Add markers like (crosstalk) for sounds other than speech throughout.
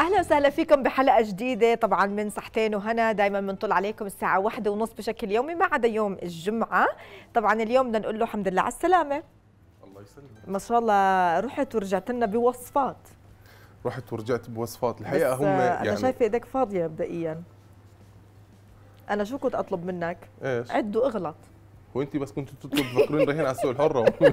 اهلا وسهلا فيكم بحلقه جديده طبعا من صحتين وهنا دائما بنطل عليكم الساعه واحدة ونص بشكل يومي ما عدا يوم الجمعه طبعا اليوم بدنا نقول له الحمد لله على السلامه الله يسلمك ما شاء الله رحت ورجعت لنا بوصفات رحت ورجعت بوصفات الحقيقه هم يعني انا شايفه ايدك فاضيه مبدئيا انا شو كنت اطلب منك ايش عد واغلط وانت بس كنت تطلب تفكرين رايحين على السوق الحره (laughs)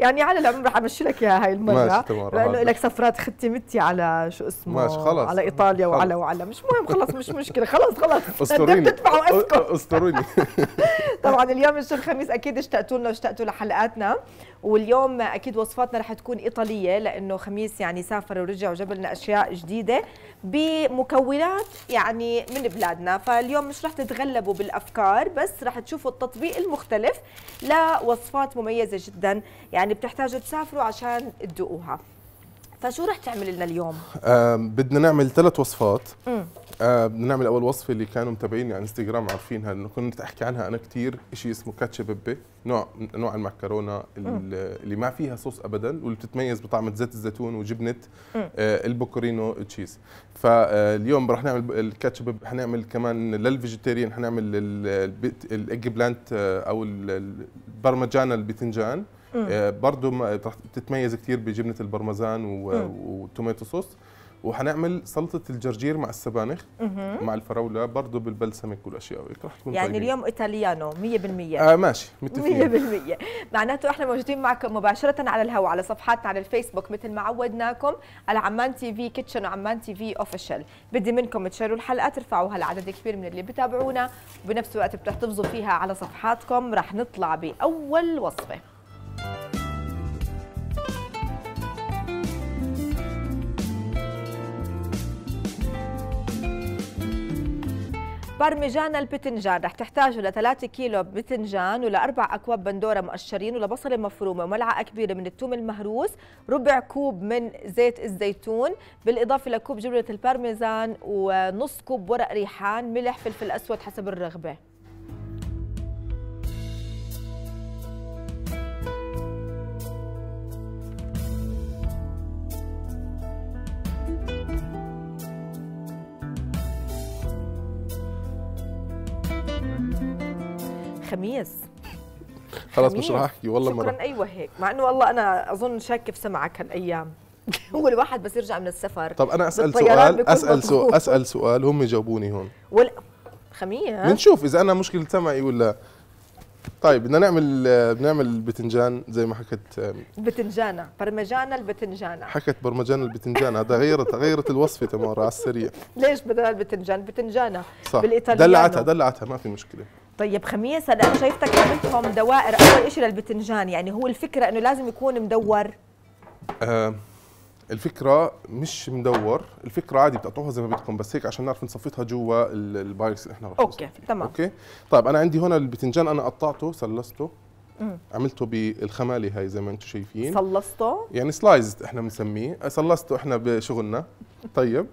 يعني على العموم رح امشي لك اياها هاي المره لانه لك سفرات ختمتي على شو اسمه ماشي خلص على ايطاليا خلص. وعلى وعلى مش مهم خلص مش مشكله خلص خلص (laughs) اسطوريني تدفعوا اسكت اسطوريني (laughs) (laughs) طبعا اليوم الشيخ الخميس اكيد اشتقتوا لنا واشتقتوا لحلقاتنا واليوم اكيد وصفاتنا رح تكون ايطاليه لانه خميس يعني سافر ورجع وجاب لنا اشياء جديده بمكونات يعني من بلادنا فاليوم مش رح تتغلبوا بالافكار بس رح تشوفوا التطبيق المختلف لوصفات مميزه جدا يعني بتحتاجوا تسافروا عشان تذوقوها فشو رح تعمل لنا اليوم؟ آه بدنا نعمل ثلاث وصفات آه بدنا نعمل اول وصفه اللي كانوا متابعيني على انستغرام عارفينها لانه كنت احكي عنها انا كثير شيء اسمه كاتشببه نوع نوع المعكرونه اللي ما فيها صوص ابدا واللي بتتميز بطعمه زيت الزيتون وجبنه آه البوكورينو تشيز فاليوم رح نعمل الكاتشب حنعمل كمان للفيجيتيريان حنعمل الايج بلانت آه، او البرمجان الباذنجان آه، برضه تتميز كثير بجبنه البرمزان والتوميتو صوص وهنعمل سلطه الجرجير مع السبانخ مع الفراوله برضه بالبلسمك والاشياء هيك رح تكون يعني طيبين. اليوم ايطاليانو 100% آه ماشي متفقين 100% معناته احنا موجودين معكم مباشره على الهواء على صفحاتنا على الفيسبوك مثل ما عودناكم على عمان تي في كيتشن وعمان تي في اوفيشال بدي منكم تشيروا الحلقه ترفعوها لعدد كبير من اللي بتابعونا وبنفس الوقت بتحتفظوا فيها على صفحاتكم رح نطلع باول وصفه بارميجان البتنجان رح تحتاجوا ل 3 كيلو بتنجان ولاربع 4 اكواب بندوره مقشرين ولبصله مفرومه وملعقه كبيره من الثوم المهروس ربع كوب من زيت الزيتون بالاضافه لكوب جبنه البارميزان ونص كوب ورق ريحان ملح فلفل اسود حسب الرغبه خميس خلاص مش راح احكي والله شكرا مرة. ايوه هيك مع انه والله انا اظن شاك في سمعك هالايام (laughs) هو الواحد بس يرجع من السفر طب انا اسال سؤال اسال سؤال اسال سؤال هم جاوبوني هون ولا خميس بنشوف اذا انا مشكله سمعي ولا طيب بدنا نعمل بنعمل بتنجان زي ما حكت بتنجانة برمجانة البتنجانة حكت برمجانة البتنجانة هذا غيرت غيرت الوصفة تمارا على السريع ليش بدل البتنجان بتنجانة صح دلعتها دلعتها ما في مشكلة طيب خميس هلا انا شايفتك عملتهم دوائر اول شيء للبتنجان يعني هو الفكره انه لازم يكون مدور آه الفكره مش مدور الفكره عادي بتقطعوها زي ما بدكم بس هيك عشان نعرف نصفطها جوا البايكس اللي احنا اوكي تمام اوكي طيب انا عندي هنا البتنجان انا قطعته سلسته مم. عملته بالخماله هاي زي ما انتم شايفين صلصته يعني سلايز احنا بنسميه صلصته احنا بشغلنا طيب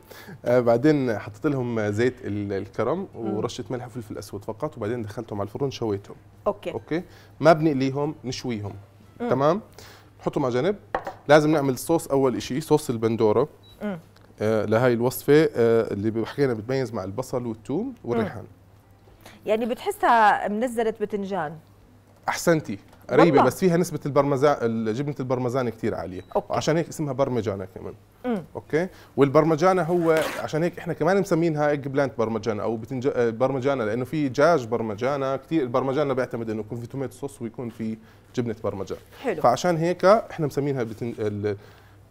آه بعدين حطيت لهم زيت الكرم ورشه ملح وفلفل اسود فقط وبعدين دخلتهم على الفرن شويتهم اوكي اوكي ما بنقليهم نشويهم مم. تمام نحطهم على جنب لازم نعمل صوص اول شيء صوص البندوره آه لهي الوصفه آه اللي حكينا بتميز مع البصل والثوم والريحان مم. يعني بتحسها منزله بتنجان احسنتي قريبه بس فيها نسبه البرمزان جبنه البرمزان كثير عاليه أوكي. وعشان هيك اسمها برمجانه كمان مم. اوكي والبرمجانه هو عشان هيك احنا كمان مسمينها ايج بلانت برمجانه او بتنج... برمجانه لانه في دجاج برمجانه كثير البرمجانه بيعتمد انه يكون في توميت صوص ويكون في جبنه برمجان حلو فعشان هيك احنا مسمينها بتن...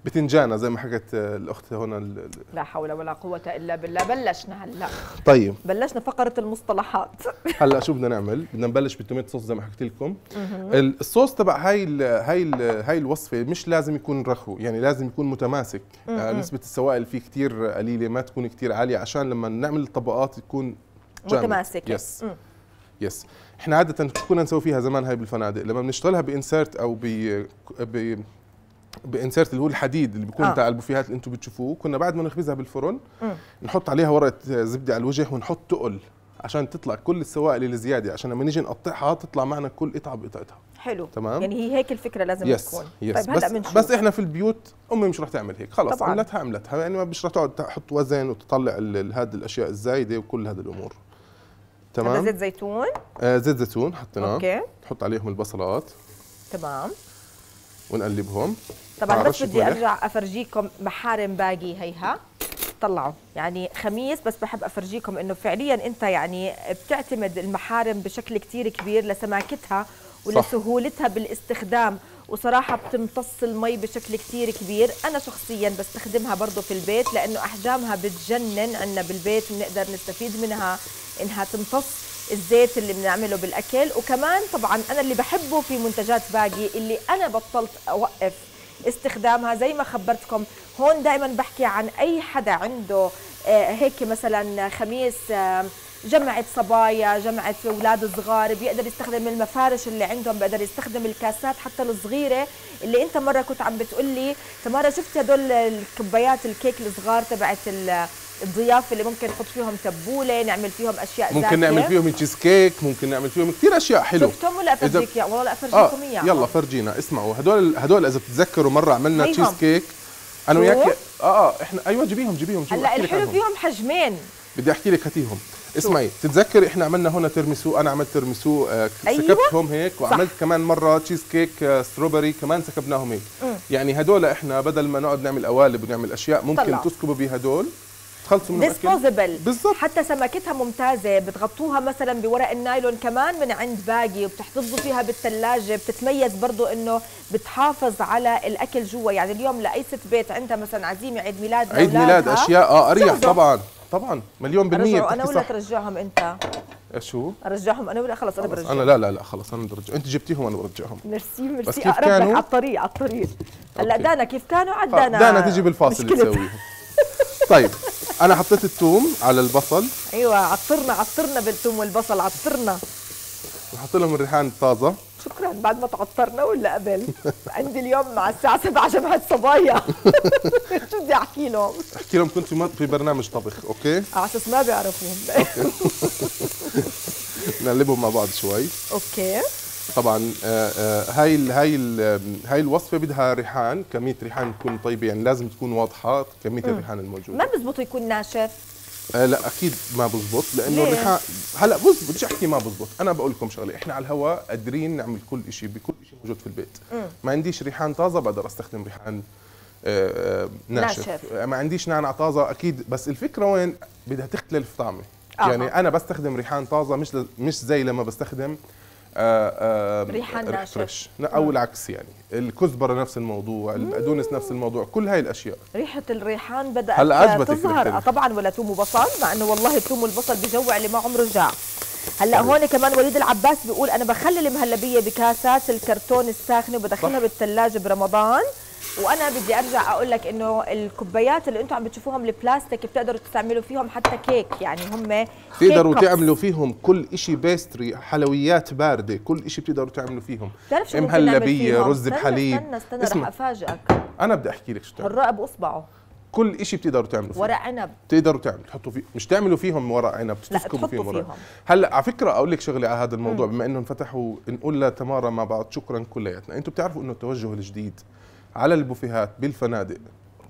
بتنجانا زي ما حكت آه، الاخت هنا لا حول ولا قوه الا بالله بلشنا هلا طيب بلشنا فقره المصطلحات (laughs) هلا شو بدنا نعمل بدنا نبلش بالتوميت صوص زي ما حكيت لكم الصوص تبع هاي الـ هاي الـ هاي الوصفه مش لازم يكون رخو يعني لازم يكون متماسك آه، نسبه السوائل فيه كثير قليله ما تكون كثير عاليه عشان لما نعمل الطبقات يكون متماسك يس يس احنا عاده كنا نسوي فيها زمان هاي بالفنادق لما بنشتغلها بانسرت او ب بانسيرت اللي هو الحديد اللي بيكون آه. بتاع آه. البوفيهات اللي انتم بتشوفوه كنا بعد ما نخبزها بالفرن م. نحط عليها ورقه زبده على الوجه ونحط تقل عشان تطلع كل السوائل اللي زياده عشان لما نيجي نقطعها تطلع معنا كل قطعه بقطعتها حلو تمام يعني هي هيك الفكره لازم يس. تكون يس. طيب هلا بنشوف بس احنا في البيوت امي مش رح تعمل هيك خلص طبعاً. عملتها عملتها يعني ما مش رح تقعد تحط وزن وتطلع هذه الاشياء الزايده وكل هذه الامور تمام هذا زيت زيتون آه زيت زيتون حطيناه اوكي نحط عليهم البصلات تمام ونقلبهم طبعا بس بدي إيه. ارجع افرجيكم محارم باقي هيها طلعوا يعني خميس بس بحب افرجيكم انه فعليا انت يعني بتعتمد المحارم بشكل كثير كبير لسماكتها ولسهولتها بالاستخدام وصراحه بتمتص المي بشكل كثير كبير انا شخصيا بستخدمها برضه في البيت لانه احجامها بتجنن عندنا بالبيت بنقدر نستفيد منها انها تمتص الزيت اللي بنعمله بالاكل وكمان طبعا انا اللي بحبه في منتجات باقي اللي انا بطلت اوقف استخدامها زي ما خبرتكم هون دائما بحكي عن اي حدا عنده آه، هيك مثلا خميس جمعة صبايا جمعة اولاد صغار بيقدر يستخدم المفارش اللي عندهم بيقدر يستخدم الكاسات حتى الصغيره اللي انت مره كنت عم بتقول لي تمارا شفت هدول الكبايات الكيك الصغار تبعت الضيافه اللي ممكن نحط فيهم تبوله نعمل فيهم اشياء ممكن نعمل فيهم تشيز كيك ممكن نعمل فيهم كثير اشياء حلوه شفتهم ولا افرجيك اياه والله افرجيكم آه آه. يلا فرجينا اسمعوا هدول هدول اذا بتتذكروا مره عملنا تشيز كيك انا وياك اه اه احنا ايوه جيبيهم جيبيهم جيبيهم هلا الحلو فيهم حجمين بدي احكي لك هاتيهم اسمعي تتذكر احنا عملنا هنا ترمسو انا عملت ترمسو آه، أيوة. سكبتهم هيك وعملت صح. كمان مره تشيز كيك ستروبري كمان سكبناهم هيك م. يعني هدول احنا بدل ما نقعد نعمل قوالب ونعمل اشياء ممكن تسكبوا بهدول تخلصوا من ديسبوزبل بالظبط حتى سماكتها ممتازه بتغطوها مثلا بورق النايلون كمان من عند باقي وبتحتفظوا فيها بالثلاجه بتتميز برضه انه بتحافظ على الاكل جوا يعني اليوم لاي ست بيت عندها مثلا عزيمه عيد ميلاد عيد ميلاد اشياء اه اريح طبعا طبعا مليون بالمية انا ولا ترجعهم انت إيه، شو؟ ارجعهم انا ولا خلص انا برجعهم انا لا لا لا خلص انا برجع انت جبتيهم انا برجعهم ميرسي ميرسي اقرب لك على الطريق على الطريق هلا دانا كيف كانوا عدانا دانا تجي بالفاصل تسويهم (laughs) طيب انا حطيت الثوم على البصل ايوه عطرنا عطرنا بالثوم والبصل عطرنا وحط لهم الريحان الطازه شكرا بعد ما تعطرنا ولا قبل عندي اليوم مع الساعه 7 جمعة صبايا (laughs) شو بدي احكي لهم احكي لهم كنت في برنامج طبخ اوكي آه، على اساس ما بيعرفوهم (laughs) نقلبهم مع بعض شوي اوكي طبعا آه، آه، هاي الـ هاي الـ هاي الوصفه بدها ريحان كميه ريحان تكون طيبه يعني لازم تكون واضحه كميه الريحان الموجوده ما بزبط يكون ناشف آه لا اكيد ما بزبط لانه الريحان هلا بص بدي احكي ما بزبط انا بقول لكم شغله احنا على الهواء قادرين نعمل كل شيء بكل شيء موجود في البيت مم. ما عنديش ريحان طازه بقدر استخدم ريحان آه، ناشف. ناشف ما عنديش نعناع طازه اكيد بس الفكره وين بدها تختلف طعمه آه. يعني انا بستخدم ريحان طازه مش ل... مش زي لما بستخدم آه، آه، ريحه ناشف نعم. او العكس يعني الكزبره نفس الموضوع البقدونس نفس الموضوع كل هاي الاشياء ريحه الريحان بدات هلا تظهر آه، طبعا ولا توم وبصل مع انه والله التوم والبصل بجوع اللي ما عمره جاع هلا يعني هون كمان وليد العباس بيقول انا بخلي المهلبيه بكاسات الكرتون الساخنه وبدخلها بالثلاجه برمضان وانا بدي ارجع اقول لك انه الكوبايات اللي انتم عم بتشوفوهم البلاستيك بتقدروا تستعملوا فيهم حتى كيك يعني هم بتقدروا تعملوا فيهم كل شيء بيستري حلويات بارده كل شيء بتقدروا تعملوا فيهم مهلبيه رز بحليب استنى استنى, استنى رح افاجئك انا بدي احكي لك شو تعمل حراقه باصبعه كل شيء بتقدروا تعملوا فيه ورق عنب بتقدروا تعملوا تحطوا فيه مش تعملوا فيهم ورق عنب تسكبوا فيهم ورق هلا على فكره اقول لك شغله على هذا الموضوع مم. بما انه انفتحوا نقول لتمارا مع بعض شكرا كلياتنا انتم بتعرفوا انه التوجه الجديد على البوفيهات بالفنادق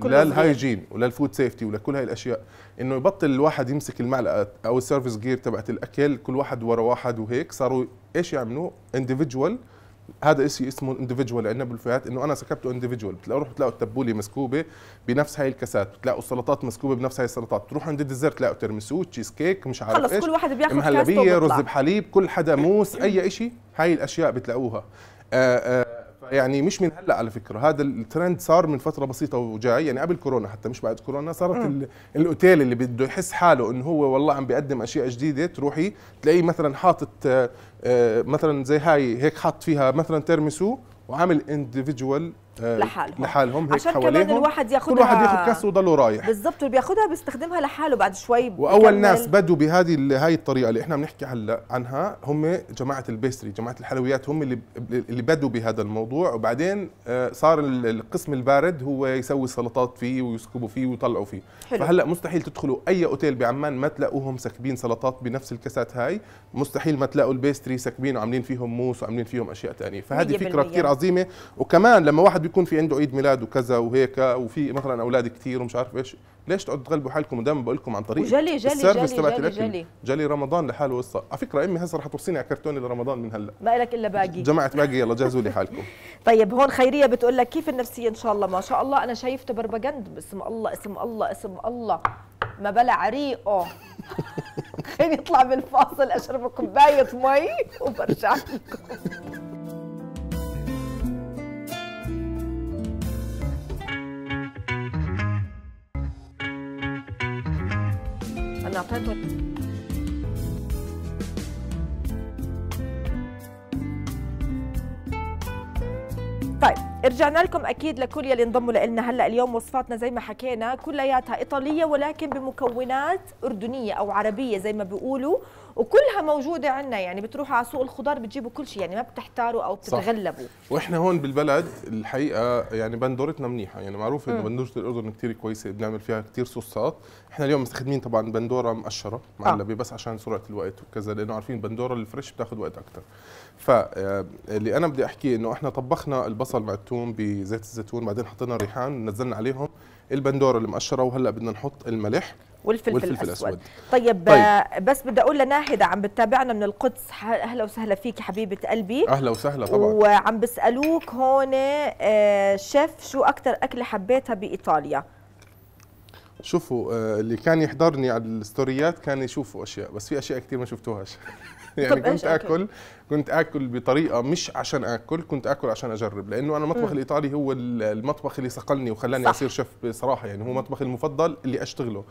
لا الهايجين ولا الفود سيفتي ولا كل هاي الاشياء انه يبطل الواحد يمسك المعلقه او السيرفيس جير تبعت الاكل كل واحد ورا واحد وهيك صاروا ايش يعملوا انديفيدجوال هذا شيء اسمه انديفيدجوال عندنا بالبوفيهات انه انا سكبته انديفيدجوال بتلاقوا روح بتلاقوا التبوله مسكوبه بنفس هاي الكاسات بتلاقوا السلطات مسكوبه بنفس هاي السلطات تروح عند الديزرت تلاقوا ترمسو تشيز كيك مش عارف خلص إيش. كل واحد بياخذ مهلبيه رز بحليب كل حدا موس اي شيء هاي الاشياء بتلاقوها آآ آه، آآ آه، يعني مش من هلا على فكره هذا الترند صار من فتره بسيطه وجاي يعني قبل كورونا حتى مش بعد كورونا صارت الاوتيل اللي بده يحس حاله انه هو والله عم بيقدم اشياء جديده تروحي تلاقيه مثلا حاطط آه، آه، مثلا زي هاي هيك حاط فيها مثلا ترمسو وعامل انديفيدوال آه، لحالهم لحالهم هيك عشان حواليهم كمان الواحد ياخدها كل واحد ياخذ كاس وضله رايح اللي بياخذها بيستخدمها لحاله بعد شوي واول ناس بدوا بهذه هاي الطريقه اللي احنا بنحكي هلا عنها هم جماعه البيستري جماعه الحلويات هم اللي اللي بدوا بهذا الموضوع وبعدين آه، صار القسم البارد هو يسوي سلطات فيه ويسكبوا فيه ويطلعوا فيه حلو. فهلا مستحيل تدخلوا اي اوتيل بعمان ما تلاقوهم ساكبين سلطات بنفس الكاسات هاي مستحيل ما تلاقوا البيستري ساكبين وعاملين فيهم موس وعاملين فيهم اشياء ثانيه فهذه فكره كثير عظيمه وكمان لما واحد بيكون في عنده عيد ميلاد وكذا وهيك وفي مثلا اولاد كثير ومش عارف ايش ليش تقعدوا تغلبوا حالكم ودائما بقول لكم عن طريق جلي جلي جلي جلي, جلي, جلي, جلي رمضان لحاله قصه على فكره امي هسه رح توصيني على كرتوني لرمضان من هلا ما لك الا باقي جمعت باقي يلا جهزوا لي حالكم (laughs) طيب هون خيريه بتقول لك كيف النفسيه ان شاء الله ما شاء الله انا شايفته بربجند باسم الله اسم الله اسم الله ما بلع ريقه (laughs) خليني اطلع بالفاصل اشرب كوبايه مي وبرجع لكم (laughs) نعطيته طيب رجعنا لكم اكيد لكل يلي انضموا لنا هلا اليوم وصفاتنا زي ما حكينا كلياتها ايطاليه ولكن بمكونات اردنيه او عربيه زي ما بيقولوا وكلها موجوده عندنا يعني بتروحوا على سوق الخضار بتجيبوا كل شيء يعني ما بتحتاروا او بتتغلبوا صح. واحنا هون بالبلد الحقيقه يعني بندورتنا منيحه يعني معروف انه بندوره الاردن كثير كويسه بنعمل فيها كثير صوصات احنا اليوم مستخدمين طبعا بندوره مقشره معلبه آه. بس عشان سرعه الوقت وكذا لانه عارفين بندوره الفريش بتاخذ وقت اكثر فاللي آه، انا بدي احكيه انه احنا طبخنا البصل مع الثوم بزيت الزيتون بعدين حطينا الريحان نزلنا عليهم البندوره المقشره وهلا بدنا نحط الملح والفلفل, والفلفل الأسود. طيب, طيب آه، بس بدي اقول لناهده عم بتتابعنا من القدس اهلا وسهلا فيك حبيبه قلبي اهلا وسهلا طبعا وعم بسالوك هون آه، شيف شو اكثر اكله حبيتها بايطاليا شوفوا آه، اللي كان يحضرني على الستوريات كان يشوفوا اشياء بس في اشياء كثير ما شفتوهاش (laughs) (laughs) يعني كنت اكل كنت اكل بطريقه مش عشان اكل كنت اكل عشان اجرب لانه انا المطبخ الايطالي هو المطبخ اللي صقلني وخلاني اصير شيف بصراحه يعني هو مطبخي المفضل اللي اشتغله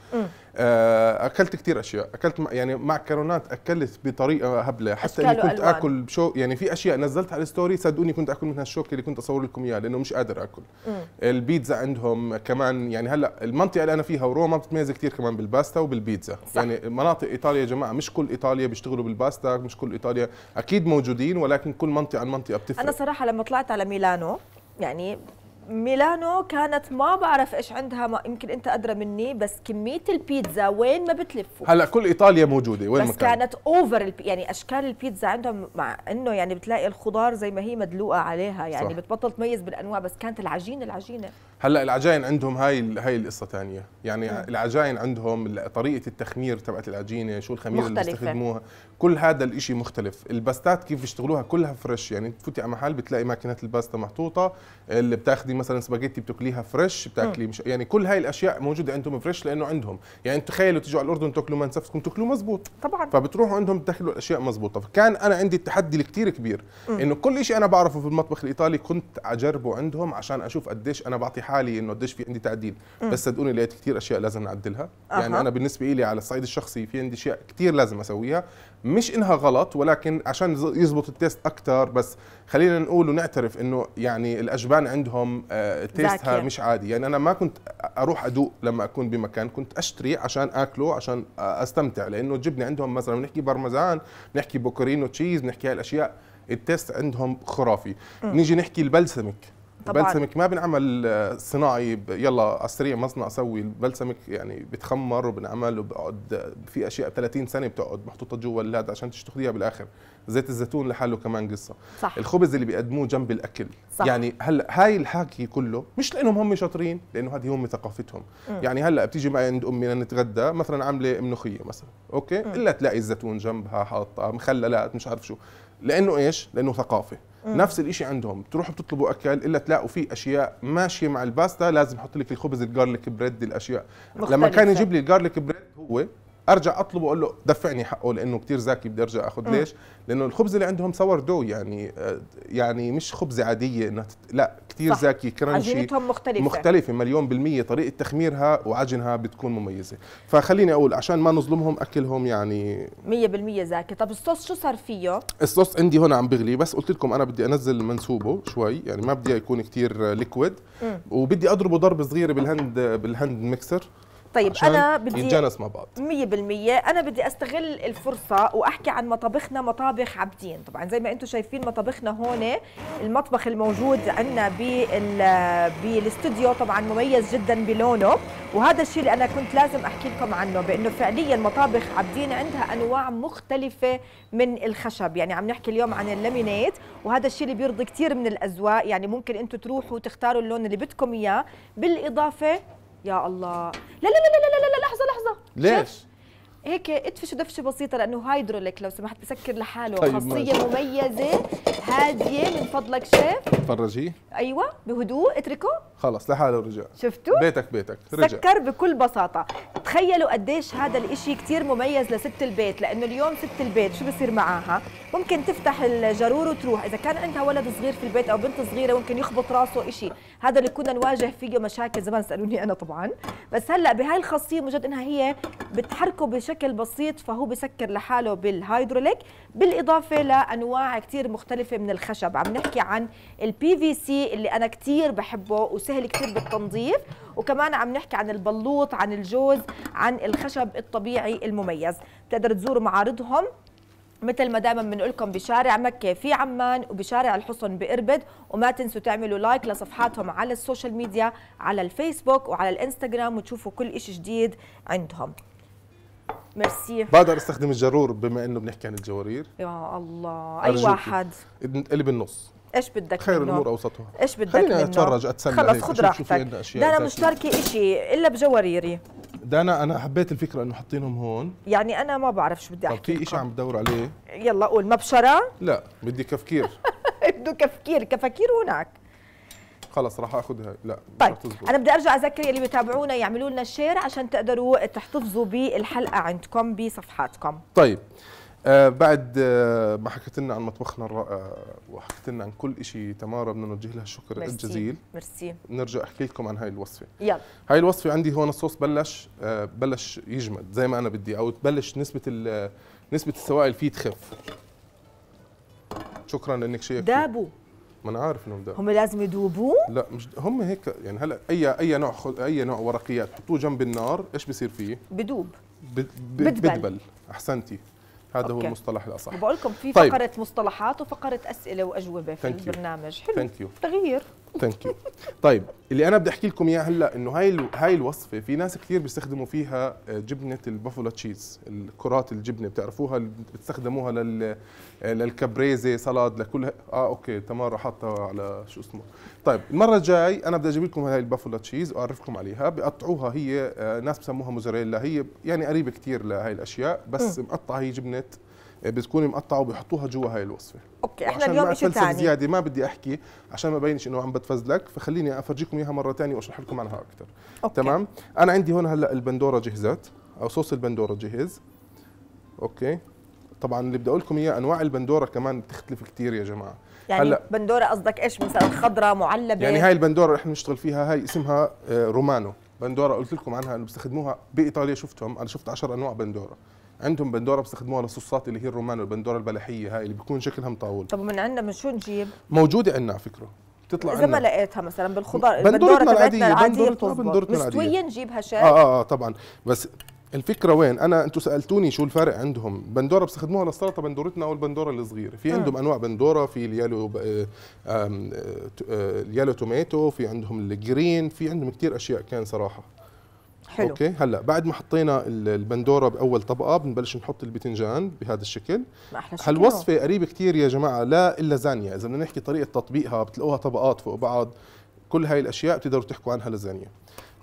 آه اكلت كثير اشياء اكلت يعني معكرونات اكلت بطريقه هبله حتى اني كنت ألوان. اكل بشو يعني في اشياء نزلتها على الستوري صدقوني كنت اكل منها الشوكه اللي كنت اصور لكم اياها لانه مش قادر اكل مم. البيتزا عندهم كمان يعني هلا المنطقه اللي انا فيها وروما بتتميز كثير كمان بالباستا وبالبيتزا صح. يعني مناطق ايطاليا يا جماعه مش كل ايطاليا بيشتغلوا بالباستا ايطاليا مش كل ايطاليا اكيد موجودين ولكن كل منطقه عن منطقه بتفرق انا صراحه لما طلعت على ميلانو يعني ميلانو كانت ما بعرف ايش عندها ما يمكن انت ادرى مني بس كميه البيتزا وين ما بتلفوا هلا كل ايطاليا موجوده وين بس مكان. كانت اوفر يعني اشكال البيتزا عندهم مع انه يعني بتلاقي الخضار زي ما هي مدلوقه عليها يعني صح. بتبطل تميز بالانواع بس كانت العجينه العجينه هلا العجاين عندهم هاي هاي القصه ثانيه يعني م. العجاين عندهم طريقه التخمير تبعت العجينه شو الخميره اللي بيستخدموها كل هذا الإشي مختلف الباستات كيف بيشتغلوها كلها فريش يعني بتفوتي على محل بتلاقي ماكينه الباستا محطوطه اللي بتاخذي مثلا سباجيتي بتاكليها فريش بتاكلي مش يعني كل هاي الاشياء موجوده عندهم فريش لانه عندهم يعني تخيلوا تيجوا على الاردن تاكلوا منسفكم تاكلوا مزبوط طبعا فبتروحوا عندهم بتاكلوا الاشياء مزبوطه فكان انا عندي التحدي الكتير كبير انه كل شيء انا بعرفه في المطبخ الايطالي كنت اجربه عندهم عشان اشوف قديش انا بعطي حالي حالي انه قديش في عندي تعديل بس صدقوني لقيت كثير اشياء لازم نعدلها أه. يعني انا بالنسبه لي على الصعيد الشخصي في عندي اشياء كثير لازم اسويها مش انها غلط ولكن عشان يزبط التيست اكثر بس خلينا نقول ونعترف انه يعني الاجبان عندهم آه، تيستها مش عادي يعني انا ما كنت اروح ادوق لما اكون بمكان كنت اشتري عشان اكله عشان استمتع لانه الجبنه عندهم مثلا بنحكي برمزان بنحكي بوكرينو تشيز بنحكي هالاشياء التيست عندهم خرافي م. نيجي نحكي البلسمك بلسمك ما بنعمل آه، صناعي يلا على السريع مصنع سوي البلسمك يعني بتخمر وبنعمل وبقعد آه، في اشياء 30 سنه بتقعد محطوطه جوا اللاد عشان تشتغليها بالاخر زيت الزيتون لحاله كمان قصه صح. الخبز اللي بيقدموه جنب الاكل صح. يعني هلا هاي الحكي كله مش لانهم هم شاطرين لانه هذه هم ثقافتهم م. يعني هلا بتيجي معي عند امي نتغدى مثلا عامله ملوخيه مثلا اوكي م. الا تلاقي الزيتون جنبها حاطه مخللات مش عارف شو لانه ايش لانه ثقافه نفس الشيء عندهم تروحوا بتطلبوا اكل الا تلاقوا فيه اشياء ماشيه مع الباستا لازم يحط لك الخبز الجارليك بريد الاشياء مختلفة. لما كان يجيب لي الجارليك بريد هو ارجع اطلبه اقول له دفعني حقه لانه كثير زاكي بدي ارجع اخذ آه. ليش؟ لانه الخبز اللي عندهم صور دو يعني آه، يعني مش خبزه عاديه انها لا كثير زاكي كرنشي عجينتهم مختلفه مختلفه مليون بالمية طريقه تخميرها وعجنها بتكون مميزه فخليني اقول عشان ما نظلمهم اكلهم يعني 100% زاكي طب الصوص شو صار فيه؟ الصوص عندي هون عم بغلي بس قلت لكم انا بدي انزل منسوبه شوي يعني ما بدي يكون كثير ليكويد وبدي اضربه ضرب صغيره بالهند بالهند ميكسر طيب انا بدي يتجانس مع بعض 100% انا بدي استغل الفرصه واحكي عن مطابخنا مطابخ عبدين طبعا زي ما انتم شايفين مطابخنا هون المطبخ الموجود عندنا بال بالاستوديو طبعا مميز جدا بلونه وهذا الشيء اللي انا كنت لازم احكي لكم عنه بانه فعليا مطابخ عبدين عندها انواع مختلفه من الخشب يعني عم نحكي اليوم عن اللامينات وهذا الشيء اللي بيرضي كثير من الاذواق يعني ممكن انتم تروحوا تختاروا اللون اللي بدكم اياه بالاضافه يا الله لا لا لا لا لا, لا لحظه لحظه ليش؟ هيك ادفش دفشه بسيطه لانه هايدروليك لو سمحت بسكر لحاله طيب خاصيه ماشي. مميزه هاديه من فضلك شيف فرجيه ايوه بهدوء اتركه خلص لحاله رجع شفتوا بيتك بيتك رجع سكر بكل بساطه تخيلوا قديش هذا الإشي كتير مميز لست البيت لأنه اليوم ست البيت شو بصير معاها ممكن تفتح الجرور وتروح إذا كان عندها ولد صغير في البيت أو بنت صغيرة ممكن يخبط راسه إشي هذا اللي كنا نواجه فيه مشاكل زمان سألوني أنا طبعا بس هلأ بهاي الخاصية مجرد إنها هي بتحركه بشكل بسيط فهو بسكر لحاله بالهايدروليك بالإضافة لأنواع كتير مختلفة من الخشب عم نحكي عن البي في سي اللي أنا كتير بحبه وسهل كتير بالتنظيف وكمان عم نحكي عن البلوط عن الجوز عن الخشب الطبيعي المميز بتقدروا تزوروا معارضهم مثل ما دائما بنقول لكم بشارع مكه في عمان وبشارع الحصن باربد وما تنسوا تعملوا لايك لصفحاتهم على السوشيال ميديا على الفيسبوك وعلى الانستغرام وتشوفوا كل شيء جديد عندهم ميرسي بقدر استخدم الجرور بما انه بنحكي عن الجوارير يا الله اي واحد اللي بالنص ايش بدك خير الامور اوسطها ايش بدك خليني اتفرج اتسلى خلص خذ راحتك دانا مش تاركه شيء الا بجواريري دانا انا حبيت الفكره انه حاطينهم هون يعني انا ما بعرف شو بدي احكي في شيء عم بدور عليه يلا قول مبشره لا بدي كفكير (laughs) بده كفكير كفكير هناك خلص راح اخذها لا طيب انا بدي ارجع اذكر اللي بيتابعونا يعملوا لنا شير عشان تقدروا تحتفظوا بالحلقه عندكم بصفحاتكم طيب آه، بعد آه، ما حكيت لنا عن مطبخنا الرائع وحكيت لنا عن كل شيء تمارا بدنا نوجه لها الشكر الجزيل ميرسي نرجع احكي لكم عن هاي الوصفه يلا هاي الوصفه عندي هون الصوص بلش آه، بلش يجمد زي ما انا بدي او تبلش نسبه نسبه السوائل فيه تخف شكرا لانك شيخ دابوا ما انا عارف انهم دابوا هم لازم يدوبوا؟ لا مش هم هيك يعني هلا اي اي نوع اي نوع ورقيات حطوه جنب النار ايش بصير فيه بدوب بدبل. بدبل احسنتي هذا أوكي. هو المصطلح الاصح بقول لكم في طيب. فقره مصطلحات وفقره اسئله واجوبه في البرنامج حلو تغيير ثانك يو طيب اللي انا بدي احكي لكم اياه هلا انه هاي ال... هاي الوصفه في ناس كثير بيستخدموا فيها آه، جبنه البافولا تشيز الكرات الجبنه بتعرفوها اللي بتستخدموها لل للكابريزي سلاد لكل اه اوكي تمارا حاطه على شو اسمه طيب المره الجاي انا بدي اجيب لكم هاي البافولا تشيز واعرفكم عليها بقطعوها هي آه، ناس بسموها موزاريلا هي يعني قريبه كثير لهي الاشياء بس مقطعه هي جبنه بتكون مقطعه وبيحطوها جوا هاي الوصفه اوكي احنا اليوم شيء ثاني زياده ما بدي احكي عشان ما بينش انه عم بتفزلك فخليني افرجيكم اياها مره ثانيه واشرح لكم عنها اكثر أوكي. تمام انا عندي هون هلا البندوره جهزت او صوص البندوره جهز اوكي طبعا اللي بدي اقول لكم اياه انواع البندوره كمان بتختلف كثير يا جماعه يعني هلا بندوره قصدك ايش مثلا خضراء معلبه يعني هاي البندوره اللي احنا بنشتغل فيها هاي اسمها آه، رومانو بندوره قلت لكم عنها انه بيستخدموها بايطاليا شفتهم انا شفت 10 انواع بندوره عندهم بندوره بيستخدموها للصوصات اللي هي الرومان والبندوره البلحيه هاي اللي بيكون شكلها مطاول طب من عندنا من شو نجيب موجوده عندنا على فكره بتطلع اذا ما لقيتها مثلا بالخضار البندوره تبعتنا العاديه بندورتنا العاديه مستويه نجيبها شاي آه, اه اه طبعا بس الفكره وين انا انتم سالتوني شو الفرق عندهم بندوره بيستخدموها للسلطه بندورتنا او البندوره الصغيره في عندهم انواع بندوره في اليالو اليالو آه، آه، آه، توميتو في عندهم الجرين في عندهم كثير اشياء كان صراحه حلو اوكي هلا بعد ما حطينا البندوره باول طبقه بنبلش نحط الباذنجان بهذا الشكل احلى هالوصفه قريبه كثير يا جماعه لا اللازانيا اذا بدنا نحكي طريقه تطبيقها بتلاقوها طبقات فوق بعض كل هاي الاشياء بتقدروا تحكوا عنها لازانيا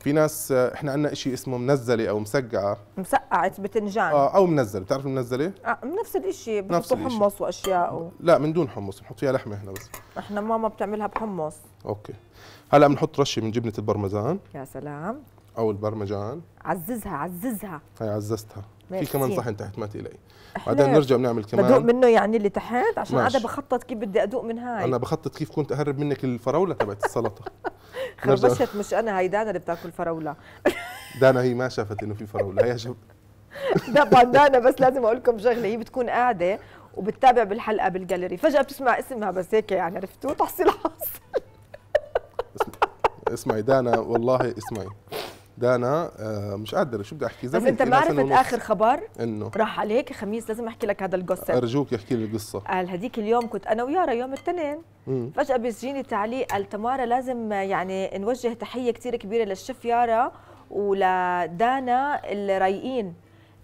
في ناس آه، احنا عندنا شيء اسمه منزله او مسقعه مسقعه باذنجان اه او منزله بتعرف المنزله اه نفس الشيء بنحطوا حمص واشياء و... لا من دون حمص بنحط فيها لحمه احنا بس احنا ماما بتعملها بحمص اوكي هلا بنحط رشه من جبنه البرمزان يا سلام او البرمجان عززها عززها هي عززتها في كمان صحن تحت ما تقلقي بعدين نرجع بنعمل كمان بدوق منه يعني اللي تحت عشان هذا بخطط كيف بدي ادوق من هاي انا بخطط كيف كنت اهرب منك الفراوله تبعت السلطه (laughs) خربشت مش انا هاي دانا اللي بتاكل فراوله (laughs) دانا هي ما شافت انه في فراوله هي شاف طبعا (laughs) دانا بس لازم اقول لكم شغله هي بتكون قاعده وبتتابع بالحلقه بالجاليري فجاه بتسمع اسمها بس هيك يعني عرفتوا تحصيل حاصل اسمعي دانا والله اسمعي ده انا آه، مش قادر شو بدي احكي بس انت عرفت اخر خبر انه راح عليك خميس لازم احكي لك هذا القصه ارجوك احكي لي القصه قال هذيك اليوم كنت انا ويارا يوم الاثنين فجاه بيجيني تعليق قال تمارا لازم يعني نوجه تحيه كثير كبيره للشيف يارا ولدانا الرايقين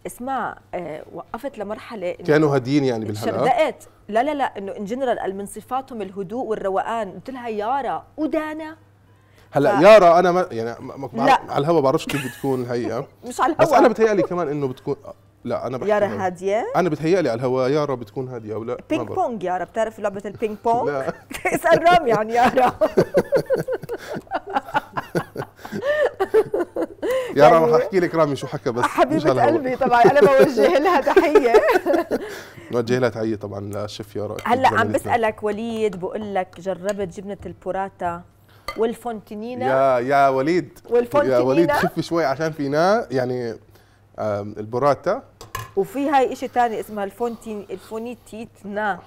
اسمع آه، وقفت لمرحله كانوا هاديين يعني بالحلقه شردقت لا لا لا انه ان جنرال من صفاتهم الهدوء والروقان قلت لها يارا ودانا هلا ف... يارا انا ما يعني ما بعرف على الهوا بعرفش كيف بتكون الحقيقه (laughs) مش على الهوا بس انا بتهيألي كمان انه بتكون لا انا بحكي يارا هاديه انا بتهيألي على الهوا يارا بتكون هاديه او لا بينج بونج يارا بتعرف لعبه البينج بونج لا (laughs) اسال رامي عن يعني يارا يا رب رح احكي لك رامي شو حكى بس حبيبه قلبي طبعا انا بوجه لها تحيه (laughs) بوجه لها تحيه طبعا للشيف يارا هلا عم بسالك وليد بقول لك جربت جبنه البوراتا والفونتينينا يا يا وليد والفونتينينا يا وليد خف شوي عشان فينا يعني البوراتا وفي هاي شيء ثاني اسمها الفونتين الفونيتيتنا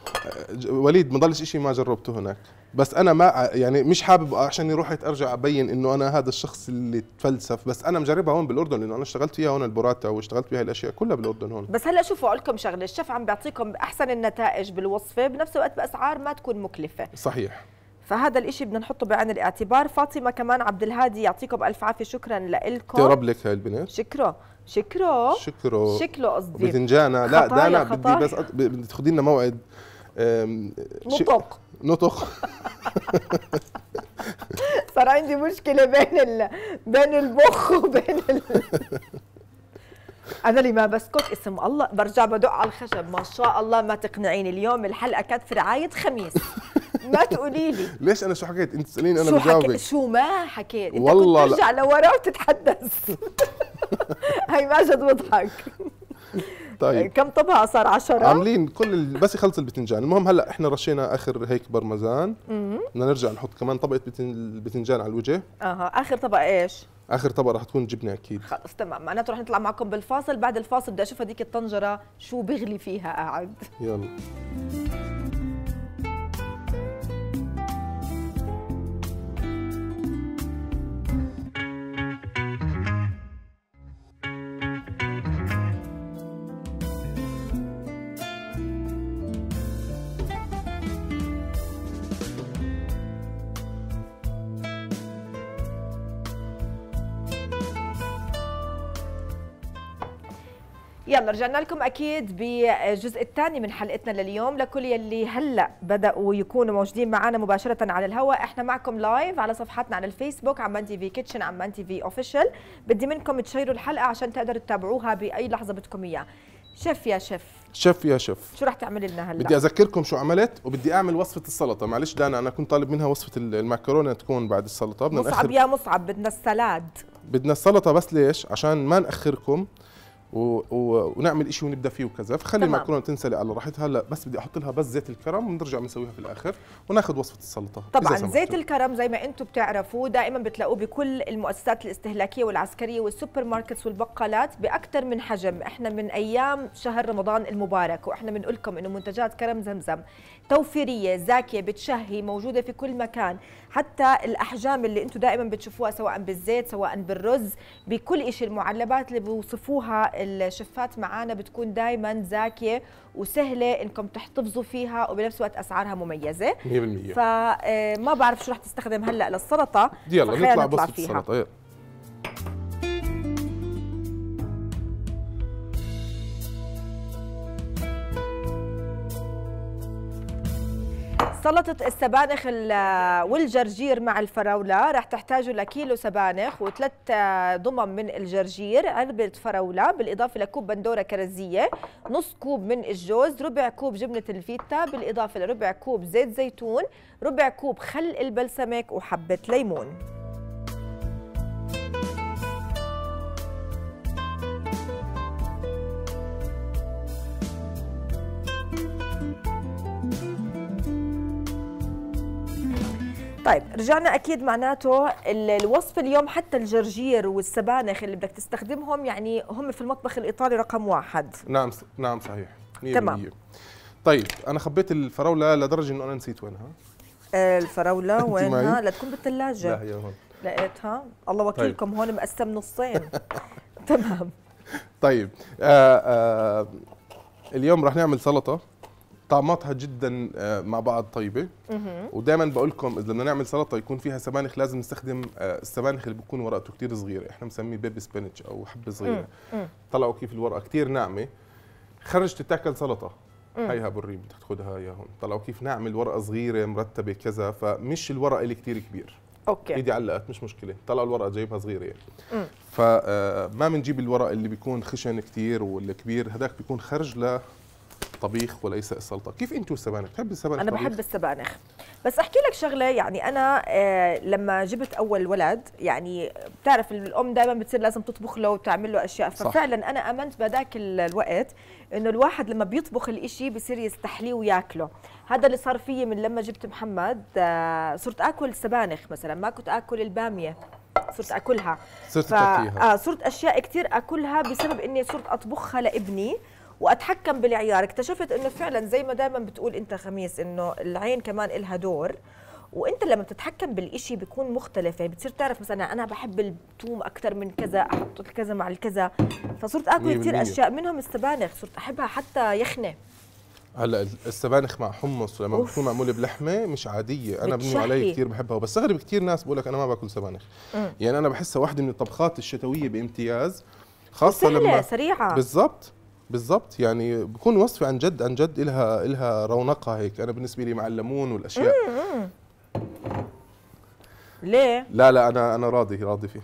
وليد ما ضلش شيء ما جربته هناك بس انا ما يعني مش حابب عشان روحت ارجع ابين انه انا هذا الشخص اللي تفلسف بس انا مجربها هون بالاردن لانه انا اشتغلت فيها هون البوراتا واشتغلت فيها الاشياء كلها بالاردن هون بس هلا شوفوا اقول لكم شغله الشيف عم بيعطيكم احسن النتائج بالوصفه بنفس الوقت باسعار ما تكون مكلفه صحيح فهذا الإشي بدنا نحطه بعين الاعتبار فاطمة كمان عبد الهادي يعطيكم ألف عافية شكرا لكم تقرب لك هاي البنت شكرا شكرا شكرا شكله قصدي بتنجانا لا دانا بدي بس أط... بدي تاخذي لنا موعد نطق نطق (laughs) صار عندي مشكلة بين ال... بين البخ وبين ال... انا اللي ما بسكت اسم الله برجع بدق على الخشب ما شاء الله ما تقنعيني اليوم الحلقه كانت في رعايه خميس ما تقولي لي (laughs) ليش انا شو حكيت انت تساليني انا بجاوبك شو ما حكيت انت والله كنت ترجع لورا وتتحدث (laughs) هي ماجد مضحك طيب كم طبعه صار 10 عاملين كل بس يخلص البتنجان المهم هلا احنا رشينا اخر هيك برمزان بدنا نرجع نحط كمان طبقه البتنجان على الوجه اها اخر طبقه ايش اخر طبقه رح تكون جبنه اكيد خلص تمام معناته رح نطلع معكم بالفاصل بعد الفاصل بدي اشوف هذيك الطنجره شو بغلي فيها قاعد يلا يلا رجعنا لكم اكيد بالجزء الثاني من حلقتنا لليوم لكل يلي هلا بداوا يكونوا موجودين معنا مباشره على الهواء احنا معكم لايف على صفحتنا على الفيسبوك عمان تي في كيتشن عمان تي في اوفيشال بدي منكم تشيروا الحلقه عشان تقدروا تتابعوها باي لحظه بدكم اياها شف يا شف شف يا شف شو رح تعمل لنا هلا بدي اذكركم شو عملت وبدي اعمل وصفه السلطه معلش دانا انا كنت طالب منها وصفه المعكرونه تكون بعد السلطه بدنا مصعب يا مصعب بدنا السلاد بدنا السلطه بس ليش عشان ما ناخركم و... و... ونعمل شيء ونبدا فيه وكذا فخلي تمام. المعكرونه تنسلق على راحتها هلا بس بدي احط لها بس زيت الكرم ونرجع بنسويها في الاخر وناخذ وصفه السلطه طبعا زيت الكرم زي ما انتم بتعرفوا دائما بتلاقوه بكل المؤسسات الاستهلاكيه والعسكريه والسوبر ماركتس والبقالات باكثر من حجم احنا من ايام شهر رمضان المبارك واحنا بنقول لكم انه منتجات كرم زمزم توفيريه زاكيه بتشهي موجوده في كل مكان حتى الاحجام اللي انتم دائما بتشوفوها سواء بالزيت سواء بالرز بكل شيء المعلبات اللي بوصفوها الشفات معانا بتكون دائما زاكيه وسهله انكم تحتفظوا فيها وبنفس الوقت اسعارها مميزه 100% فما آه، بعرف شو رح تستخدم هلا للسلطه يلا نطلع, بس السلطه سلطة السبانخ والجرجير مع الفراولة رح تحتاجوا لكيلو سبانخ وثلاث آه، ضمم من الجرجير علبة فراولة بالإضافة لكوب بندورة كرزية نص كوب من الجوز ربع كوب جبنة الفيتا بالإضافة لربع كوب زيت زيتون ربع كوب خل البلسمك وحبة ليمون طيب رجعنا اكيد معناته الوصف اليوم حتى الجرجير والسبانخ اللي بدك تستخدمهم يعني هم في المطبخ الايطالي رقم واحد نعم نعم صحيح 100% تمام طيب انا خبيت الفراوله لدرجه انه انا نسيت وينها الفراوله وينها لا تكون بالثلاجه لا هي هون لقيتها الله طيب. وكيلكم طيب. هون مقسم نصين (laughs) تمام طيب آآ آه، آآ آه، اليوم رح نعمل سلطه طعماتها جدا آه، مع بعض طيبه ودائما بقول لكم اذا بدنا نعمل سلطه يكون فيها سبانخ لازم نستخدم آه، السبانخ اللي بيكون ورقته كثير صغيره احنا بنسميه بيبي سبينج او حبه صغيره طلعوا كيف الورقه كثير ناعمه خرجت تاكل سلطه هيها ابو الريم بدك تاخذها يا هون طلعوا كيف نعمل ورقه صغيره مرتبه كذا فمش الورقه اللي كثير كبير اوكي ايدي علقت مش مشكله طلعوا الورقه جايبها صغيره يعني فما آه، بنجيب الورق اللي بيكون خشن كثير والكبير هذاك بيكون خرج ل طبيخ وليس السلطه كيف انتوا السبانخ بتحب السبانخ انا طبيخ؟ بحب السبانخ بس احكي لك شغله يعني انا آه لما جبت اول ولد يعني بتعرف الام دائما بتصير لازم تطبخ له وتعمل له اشياء ففعلا انا امنت بهذاك الوقت انه الواحد لما بيطبخ الإشي بصير يستحليه وياكله هذا اللي صار فيي من لما جبت محمد آه صرت اكل السبانخ مثلا ما كنت اكل الباميه صرت اكلها صرت ف... آه صرت اشياء كثير اكلها بسبب اني صرت اطبخها لابني واتحكم بالعيار اكتشفت انه فعلا زي ما دائما بتقول انت خميس انه العين كمان لها دور وانت لما بتتحكم بالإشي بيكون مختلف يعني بتصير تعرف مثلا انا بحب الثوم اكثر من كذا احط الكذا مع الكذا فصرت اكل كثير اشياء منهم السبانخ صرت احبها حتى يخنه هلا السبانخ مع حمص لما بتكون معموله بلحمه مش عاديه انا بنمو علي كثير بحبها وبستغرب كثير ناس بقول لك انا ما باكل سبانخ م. يعني انا بحسها واحده من الطبخات الشتوية بامتياز خاصه سهلة لما سريعه بالضبط بالضبط يعني بكون وصفه عن جد عن جد لها لها رونقها هيك أنا بالنسبة لي مع الليمون والأشياء مم. ليه؟ لا لا أنا أنا راضي راضي فيه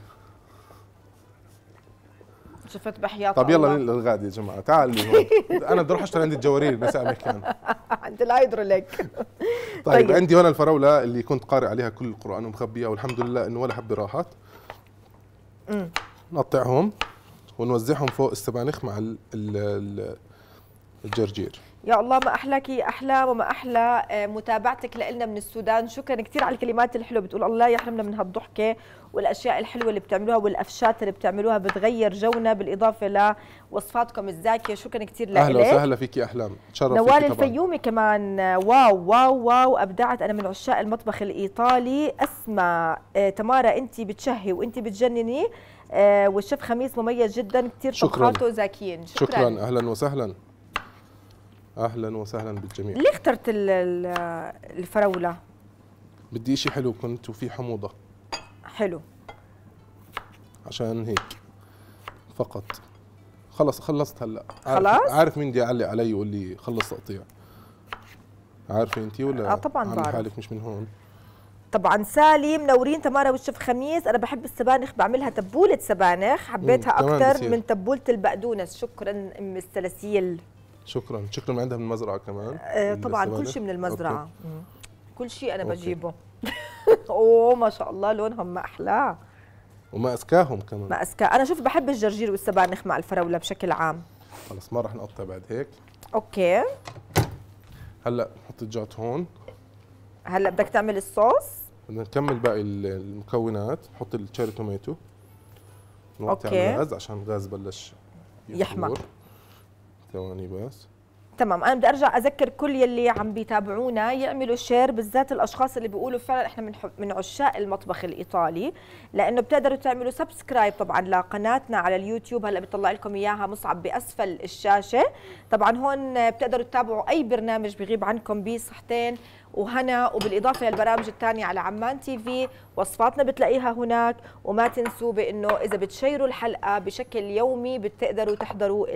شفت بحياة طب يلا للغادي يا جماعه تعال لي انا بدي اروح اشتري عندي الجوارير مساء مكان (laughs) عند الهيدروليك (laughs) طيب, طيب عندي هون الفراوله اللي كنت قارئ عليها كل القران ومخبيها والحمد لله انه ولا حبه راحت نقطعهم ونوزعهم فوق السبانخ مع الجرجير يا الله ما احلاكي يا احلى وما احلى آه، متابعتك لنا من السودان شكرا كثير على الكلمات الحلوه بتقول الله يحرمنا من هالضحكه والاشياء الحلوه اللي بتعملوها والافشات اللي بتعملوها بتغير جونا بالاضافه لوصفاتكم الزاكيه شكرا كثير لك اهلا وسهلا فيك يا احلام تشرف نوال الفيومي كمان واو واو واو ابدعت انا من عشاق المطبخ الايطالي اسمع آه، تمارا انت بتشهي وانت بتجنني آه، والشيف خميس مميز جدا كثير طبخاته ذكيين شكرا. شكرا اهلا وسهلا اهلا وسهلا بالجميع ليه اخترت الفراوله بدي شيء حلو كنت وفي حموضه حلو عشان هيك فقط خلص خلصت هلا خلاص عارف, مين بدي يعلق علي ويقول لي خلص تقطيع عارفه انت ولا اه طبعا بعرف حالك مش من هون طبعا سالي منورين تمارا وشف خميس انا بحب السبانخ بعملها تبوله سبانخ حبيتها اكثر من تبوله البقدونس شكرا ام السلاسيل شكرا شكرا من عندها من المزرعه كمان آه طبعا السبانخ. كل شيء من المزرعه أوكي. كل شيء انا أوكي. بجيبه (laughs) اوه ما شاء الله لونهم ما احلاه وما اسكاهم كمان ما اسكا انا شوف بحب الجرجير والسبانخ مع الفراوله بشكل عام خلص ما راح نقطع بعد هيك اوكي هلا نحط الجات هون هلا بدك تعمل الصوص بدنا نكمل باقي المكونات نحط التشيري توميتو نوطي على عشان الغاز بلش يحمر ثواني بس تمام انا بدي ارجع اذكر كل يلي عم بيتابعونا يعملوا شير بالذات الاشخاص اللي بيقولوا فعلا احنا من من عشاق المطبخ الايطالي لانه بتقدروا تعملوا سبسكرايب طبعا لقناتنا على اليوتيوب هلا بطلع لكم اياها مصعب باسفل الشاشه طبعا هون بتقدروا تتابعوا اي برنامج بغيب عنكم بصحتين وهنا وبالاضافه للبرامج الثانيه على عمان تي في وصفاتنا بتلاقيها هناك وما تنسوا بانه اذا بتشيروا الحلقه بشكل يومي بتقدروا تحضروا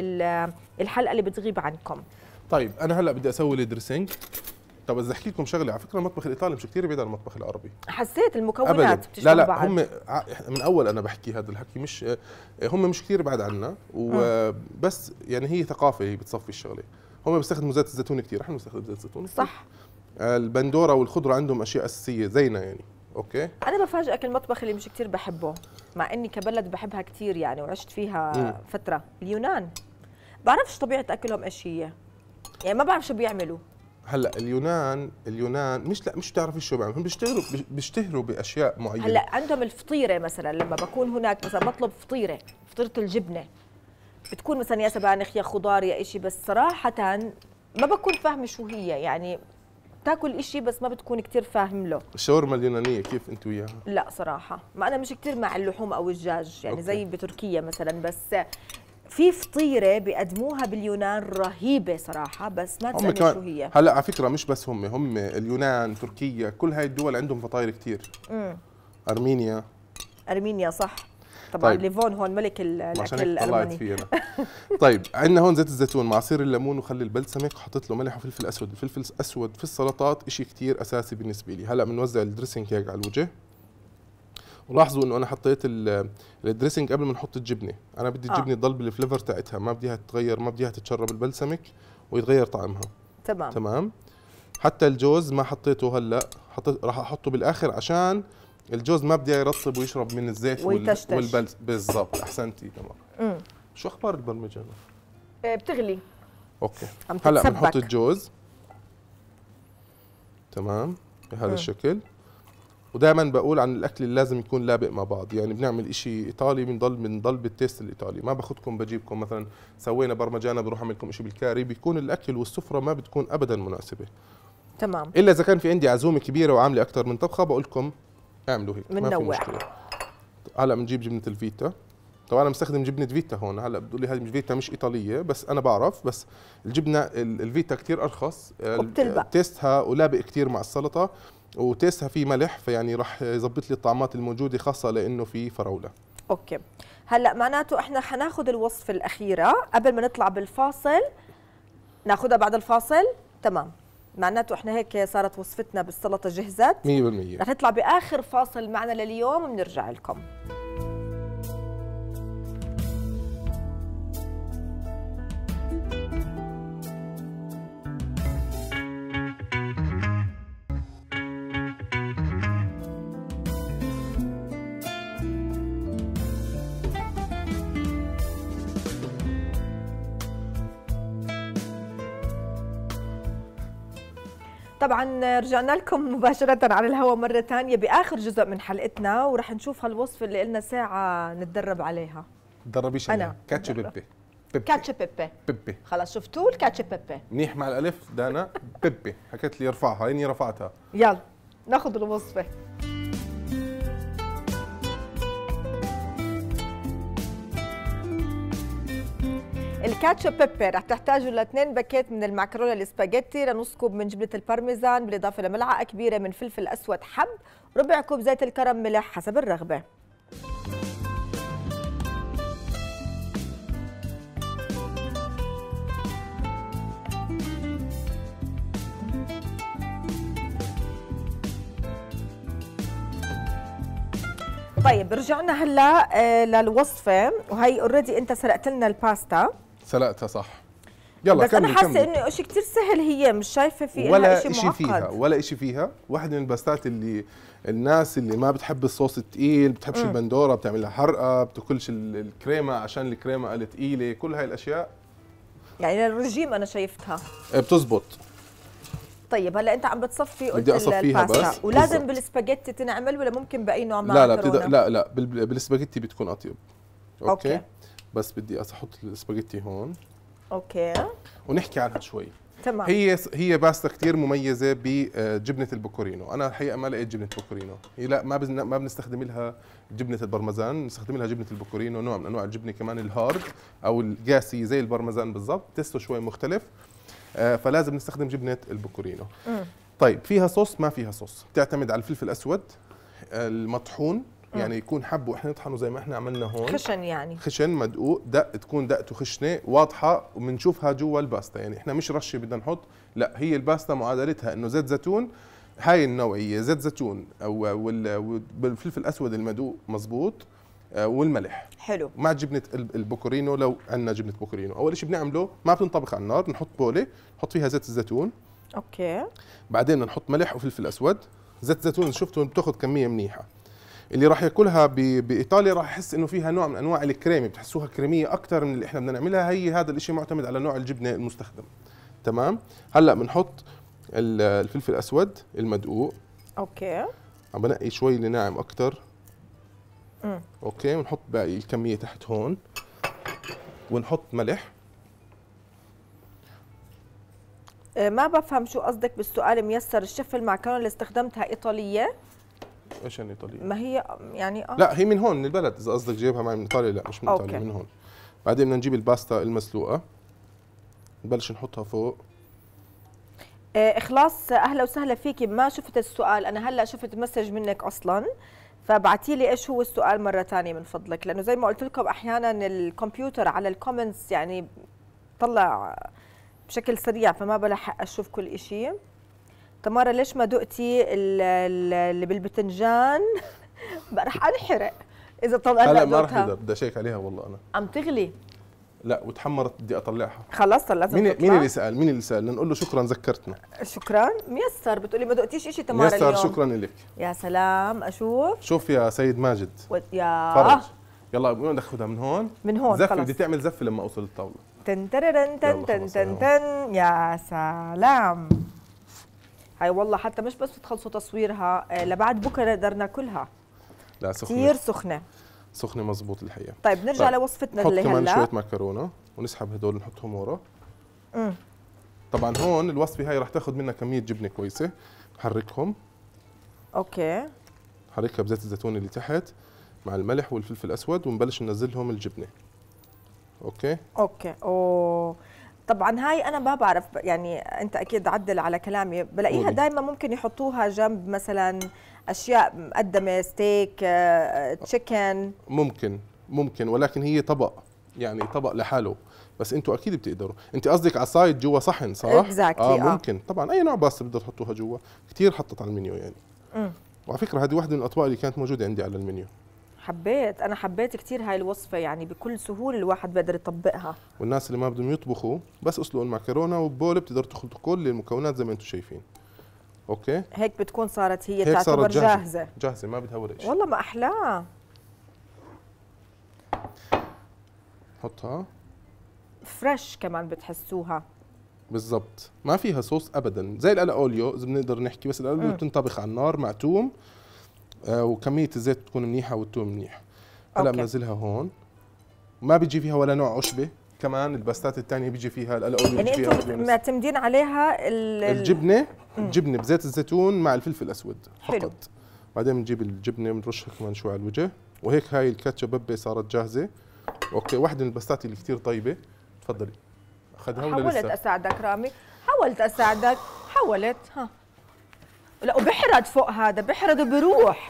الحلقه اللي بتغيب عنكم طيب انا هلا بدي اسوي الدريسنج طب بدي احكي لكم شغله على فكره المطبخ الايطالي مش كثير بعيد عن المطبخ العربي حسيت المكونات لا لا بعض. هم من اول انا بحكي هذا الحكي مش هم مش كثير بعد عنا وبس يعني هي ثقافه هي بتصفي الشغله هم بيستخدموا زيت الزيتون كثير احنا بنستخدم زيت الزيتون صح البندوره والخضره عندهم اشياء اساسيه زينا يعني اوكي انا بفاجئك المطبخ اللي مش كثير بحبه مع اني كبلد بحبها كثير يعني وعشت فيها مم. فتره اليونان بعرفش طبيعه اكلهم ايش هي يعني ما بعرف شو بيعملوا هلا اليونان اليونان مش لا مش بتعرفي شو بيعملوا هم بيشتهروا بيشتهروا باشياء معينه هلا عندهم الفطيره مثلا لما بكون هناك مثلا بطلب فطيره فطيره الجبنه بتكون مثلا يا سبانخ يا خضار يا شيء بس صراحه ما بكون فاهمه شو هي يعني بتاكل إشي بس ما بتكون كثير فاهم له الشاورما اليونانيه كيف انت وياها لا صراحه ما انا مش كثير مع اللحوم او الدجاج يعني أوكي. زي بتركيا مثلا بس في فطيره بيقدموها باليونان رهيبه صراحه بس ما تسالني شو هي هلا على فكره مش بس هم هم اليونان تركيا كل هاي الدول عندهم فطاير كثير امم ارمينيا ارمينيا صح طبعا طيب. ليفون هون ملك الاكل الالماني فيه أنا. (laughs) طيب عندنا هون زيت الزيتون مع عصير الليمون وخلي البلسمك حطيت له ملح وفلفل اسود الفلفل الاسود في السلطات شيء كثير اساسي بالنسبه لي هلا بنوزع الدريسنج هيك على الوجه ولاحظوا انه انا حطيت الدريسنج قبل ما نحط الجبنه انا بدي آه. الجبنه تضل آه. بالفليفر تاعتها ما بديها تتغير ما بديها تتشرب البلسمك ويتغير طعمها تمام تمام حتى الجوز ما حطيته هلا حطيت راح احطه بالاخر عشان الجوز ما بدي يرطب ويشرب من الزيت ويتشتش بالضبط احسنتي تمام شو اخبار البرمجان؟ آه، بتغلي اوكي هلا بنحط الجوز تمام بهذا مم. الشكل ودائما بقول عن الاكل اللي لازم يكون لابق مع بعض يعني بنعمل إشي ايطالي بنضل بنضل بالتيست الايطالي ما باخذكم بجيبكم مثلا سوينا برمجانا بروح اعمل لكم شيء بالكاري بيكون الاكل والسفره ما بتكون ابدا مناسبه تمام الا اذا كان في عندي عزومه كبيره وعامله اكثر من طبخه بقول لكم اعملوا هيك ما في مشكله هلا بنجيب جبنه الفيتا طبعا انا مستخدم جبنه فيتا هون هلا بتقول لي هذه فيتا مش ايطاليه بس انا بعرف بس الجبنه الفيتا كثير ارخص وبتلبق تيستها ولابق كثير مع السلطه وتيستها في ملح فيعني راح يظبط لي الطعمات الموجوده خاصه لانه في فراوله اوكي هلا معناته احنا حناخذ الوصفه الاخيره قبل ما نطلع بالفاصل ناخذها بعد الفاصل تمام معناته احنا هيك صارت وصفتنا بالسلطه جهزت 100% رح نطلع باخر فاصل معنا لليوم وبنرجع لكم طبعا رجعنا لكم مباشرة على الهواء مرة ثانية بآخر جزء من حلقتنا ورح نشوف هالوصفة اللي قلنا ساعة نتدرب عليها تدربي شو أنا كاتشو بيبي بيبي كاتشو بيبي بيبي خلص شفتوا الكاتشو بيبي منيح مع الألف دانا بيبي حكيت لي ارفعها إني رفعتها يلا ناخذ الوصفة الكاتشب بيبر رح تحتاجوا لاثنين باكيت من المعكرونه الاسباجيتي لنص كوب من جبنه البارميزان بالاضافه لملعقه كبيره من فلفل اسود حب ربع كوب زيت الكرم ملح حسب الرغبه طيب رجعنا هلا آه، للوصفه وهي اوريدي انت سرقت لنا الباستا ثلاثة صح يلا بس انا حاسه انه شيء كثير سهل هي مش شايفه في ولا شيء معقد فيها ولا شيء فيها واحد من الباستات اللي الناس اللي ما بتحب الصوص الثقيل بتحبش البندوره بتعملها حرقه بتاكلش الكريمه عشان الكريمه ثقيله كل هاي الاشياء يعني الرجيم انا شايفتها إيه، بتزبط طيب هلا انت عم بتصفي قلت بدي اصفيها بس ولازم بالسباجيتي تنعمل ولا ممكن باي نوع من لا لا لا لا بالسباجيتي بتكون اطيب اوكي, أوكي. بس بدي احط السباجيتي هون اوكي ونحكي عنها شوي تمام هي هي باستا كثير مميزه بجبنه آه، البكورينو انا الحقيقه ما لقيت جبنه بكورينو هي لا ما ما بنستخدم لها جبنه البرمزان بنستخدم لها جبنه البكورينو نوع من انواع الجبنه كمان الهارد او القاسي زي البرمزان بالضبط تستو شوي مختلف آه، فلازم نستخدم جبنه البكورينو طيب فيها صوص ما فيها صوص بتعتمد على الفلفل الاسود آه، المطحون يعني يكون حب واحنا نطحنه زي ما احنا عملنا هون خشن يعني خشن مدقوق دق تكون دقته خشنه واضحه وبنشوفها جوا الباستا يعني احنا مش رشه بدنا نحط لا هي الباستا معادلتها انه زيت زيتون هاي النوعيه زيت زيتون او والفلفل الاسود المدوق مزبوط آه، والملح حلو مع جبنه البوكورينو لو عندنا جبنه بوكورينو اول شيء بنعمله ما بتنطبخ على النار بنحط بوله نحط فيها زيت الزيتون اوكي بعدين بنحط ملح وفلفل اسود زيت زيتون شفتوا بتاخذ كميه منيحه اللي راح ياكلها بايطاليا راح يحس انه فيها نوع من انواع الكريمه بتحسوها كريميه اكثر من اللي احنا بدنا نعملها هي هذا الشيء معتمد على نوع الجبنه المستخدم تمام هلا بنحط الفلفل الاسود المدقوق اوكي عم بنقي شوي اللي ناعم اكثر اوكي ونحط باقي الكميه تحت هون ونحط ملح آه، ما بفهم شو قصدك بالسؤال ميسر الشف المعكرونه اللي استخدمتها ايطاليه ايش يعني ايطاليه؟ ما هي يعني اه لا هي من هون من البلد اذا قصدك جايبها معي من ايطاليا لا مش من ايطاليا من هون بعدين بدنا نجيب الباستا المسلوقه نبلش نحطها فوق آه اخلاص اهلا وسهلا فيكي ما شفت السؤال انا هلا شفت مسج منك اصلا فابعتي لي ايش هو السؤال مره ثانيه من فضلك لانه زي ما قلت لكم احيانا الكمبيوتر على الكومنتس يعني طلع بشكل سريع فما بلحق اشوف كل شيء تمارا ليش ما دقتي اللي بالبتنجان (laughs) رح انحرق اذا طلعت لا ما رح اقدر بدي اشيك عليها والله انا عم تغلي لا وتحمرت بدي اطلعها خلصت لازم مين مين اللي سال مين اللي سال نقول له شكرا ذكرتنا شكرا ميسر بتقولي ما دقتيش شيء تمارا ميسر اليوم. شكرا لك يا سلام اشوف شوف يا سيد ماجد و... يا فرج آه. يلا بدنا ناخذها من هون من هون زفه بدي تعمل زفه لما اوصل الطاوله تن تن تن تن تن يا سلام هاي والله حتى مش بس بتخلصوا تصويرها آه، لبعد بكره نقدر ناكلها لا سخنه كثير سخنه سخنه مزبوط الحقيقه طيب نرجع طيب. لوصفتنا اللي هلا كمان شويه مكرونه ونسحب هدول نحطهم ورا امم طبعا هون الوصفه هاي رح تاخذ منا كميه جبنه كويسه حركهم اوكي حركها بزيت الزيتون اللي تحت مع الملح والفلفل الاسود ونبلش ننزلهم الجبنه اوكي اوكي اوه طبعا هاي انا ما بعرف يعني انت اكيد عدل على كلامي بلاقيها دائما ممكن يحطوها جنب مثلا اشياء مقدمه ستيك تشيكن آه، ممكن ممكن ولكن هي طبق يعني طبق لحاله بس انتوا اكيد بتقدروا انت قصدك على سايد جوا صحن صح exactly. اه, آه. ممكن آه. طبعا اي نوع باستا بتقدر تحطوها جوا كثير حطت على المنيو يعني م. وعلى فكره هذه واحده من الاطباق اللي كانت موجوده عندي على المنيو حبيت انا حبيت كثير هاي الوصفه يعني بكل سهوله الواحد بيقدر يطبقها والناس اللي ما بدهم يطبخوا بس اسلقوا المعكرونه وبول بتقدر تخلطوا كل المكونات زي ما انتم شايفين اوكي هيك بتكون صارت هي هيك تعتبر صارت جاهزة. جاهزه جاهزه ما بدها ولا شيء والله ما احلاه حطها فريش كمان بتحسوها بالضبط ما فيها صوص ابدا زي القلق اوليو اذا بنقدر نحكي بس القلق بتنطبخ على النار مع توم آه، وكميه الزيت تكون منيحه والثوم منيح هلا بنزلها هون ما بيجي فيها ولا نوع عشبه كمان الباستات الثانيه بيجي فيها القلق يعني فيها معتمدين عليها الجبنه مم. الجبنه بزيت الزيتون مع الفلفل الاسود فقط بعدين بنجيب الجبنه بنرشها كمان شوي على الوجه وهيك هاي الكاتشب صارت جاهزه اوكي واحده من الباستات اللي كثير طيبه تفضلي اخذها ولا حاولت لسه؟ اساعدك رامي حاولت اساعدك حاولت ها لا وبحرد فوق هذا بحرد وبروح (laughs)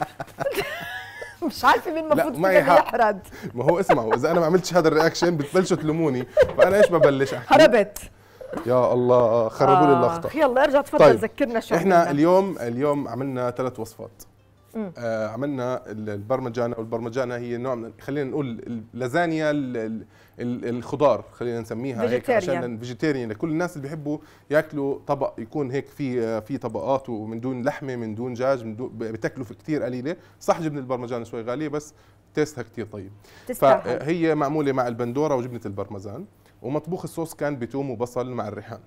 مش عارفه مين المفروض كده يحرد ما هو اسمعوا اذا انا ما عملتش هذا الرياكشن بتبلشوا تلوموني فانا ايش ببلش احكي هربت يا الله خربوا لي آه، اللقطه يلا ارجع تفضل طيب. ذكرنا شو احنا اليوم اليوم عملنا ثلاث وصفات آه عملنا البرمجانا والبرمجانا هي نوع من خلينا نقول اللازانيا الخضار خلينا نسميها هيك عشان فيجيتيريان لكل الناس اللي بيحبوا ياكلوا طبق يكون هيك في آه، في طبقات ومن دون لحمه من دون دجاج من دون بتكلفه كثير قليله صح جبن البرمجان شوي غاليه بس تيستها كثير طيب تستاهل فهي آه، معموله مع البندوره وجبنه البرمجان ومطبوخ الصوص كان بتوم وبصل مع الريحان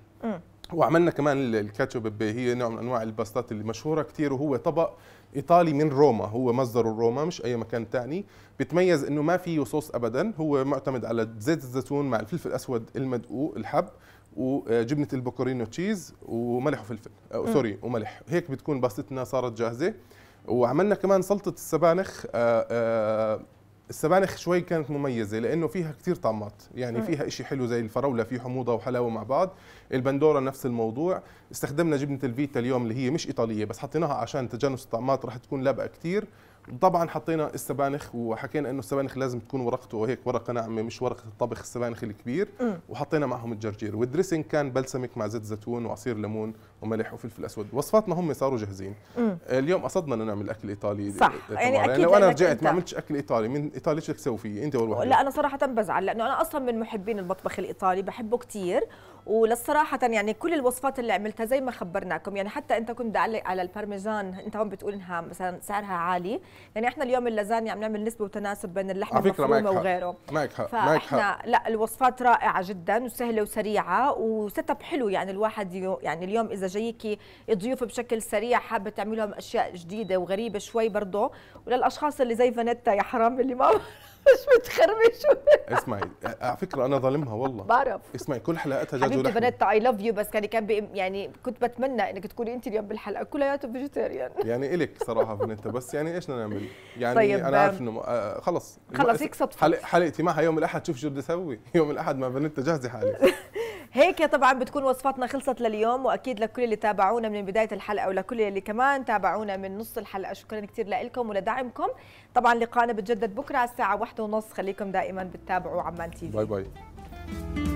وعملنا كمان الكاتشب هي نوع من انواع الباستات اللي مشهوره كثير وهو طبق ايطالي من روما هو مصدره روما مش اي مكان تاني بتميز انه ما فيه صوص ابدا هو معتمد على زيت الزيتون مع الفلفل الاسود المدقوق الحب وجبنه البوكورينو تشيز وملح وفلفل أو سوري وملح هيك بتكون باستنا صارت جاهزه وعملنا كمان سلطه السبانخ آه، آه، السبانخ شوي كانت مميزة لأنه فيها كثير طعمات يعني فيها إشي حلو زي الفراولة في حموضة وحلاوة مع بعض البندورة نفس الموضوع استخدمنا جبنة الفيتا اليوم اللي هي مش إيطالية بس حطيناها عشان تجانس الطعمات راح تكون لابقة كثير طبعا حطينا السبانخ وحكينا انه السبانخ لازم تكون ورقته هيك ورقه ناعمه مش ورقه الطبخ السبانخ الكبير م. وحطينا معهم الجرجير والدريسنج كان بلسمك مع زيت زيتون وعصير ليمون وملح وفلفل اسود وصفاتنا هم صاروا جاهزين اليوم قصدنا نعمل اكل ايطالي صح يعني, أكيد لو انا رجعت ما عملتش اكل ايطالي من ايطالي شو بدك تسوي فيه انت والوحده لا انا صراحه بزعل لانه انا اصلا من محبين المطبخ الايطالي بحبه كثير وللصراحة يعني كل الوصفات اللي عملتها زي ما خبرناكم يعني حتى انت كنت علق على البارميجان انت هون بتقول انها مثلا سعرها عالي يعني احنا اليوم اللازانيا عم نعمل نسبة وتناسب بين اللحمة المفرومة وغيره مايك حق مايك حق لا الوصفات رائعة جدا وسهلة وسريعة وست اب حلو يعني الواحد يعني اليوم اذا جايكي الضيوف بشكل سريع حابة تعملي لهم اشياء جديدة وغريبة شوي برضه وللاشخاص اللي زي فانيتا يا حرام اللي ما (laughs) مش متخربش اسمعي على فكره انا ظالمها والله بعرف اسمعي كل حلقاتها دجاج ولحمه بنات اي لاف يو بس يعني كان كان يعني كنت بتمنى انك تكوني انت اليوم بالحلقه كلياته فيجيتيريان يعني الك صراحه بنت بس يعني ايش بدنا نعمل؟ يعني طيب انا عارف انه آه، آه، خلص خلص يكسب حلقتي معها يوم الاحد شوف شو بدي اسوي يوم الاحد مع بنت جاهزه حالي (laughs) هيك طبعا بتكون وصفاتنا خلصت لليوم واكيد لكل اللي تابعونا من بدايه الحلقه ولكل اللي كمان تابعونا من نص الحلقه شكرا كثير لكم ولدعمكم طبعا لقاءنا بتجدد بكره الساعه الساعه 1:30 خليكم دائما بتتابعوا عمان تي في باي باي